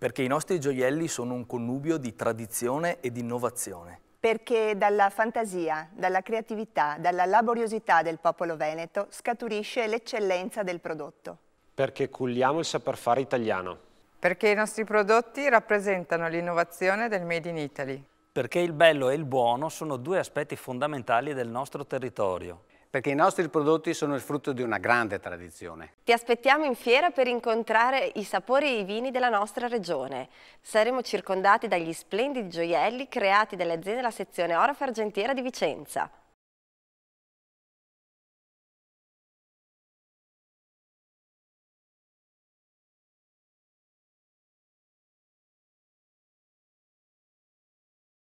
Perché i nostri gioielli sono un connubio di tradizione ed innovazione. Perché dalla fantasia, dalla creatività, dalla laboriosità del popolo veneto scaturisce l'eccellenza del prodotto. Perché culliamo il saper fare italiano. Perché i nostri prodotti rappresentano l'innovazione del Made in Italy. Perché il bello e il buono sono due aspetti fondamentali del nostro territorio perché i nostri prodotti sono il frutto di una grande tradizione. Ti aspettiamo in fiera per incontrare i sapori e i vini della nostra regione. Saremo circondati dagli splendidi gioielli creati dalle aziende della sezione Oro Argentiera di Vicenza.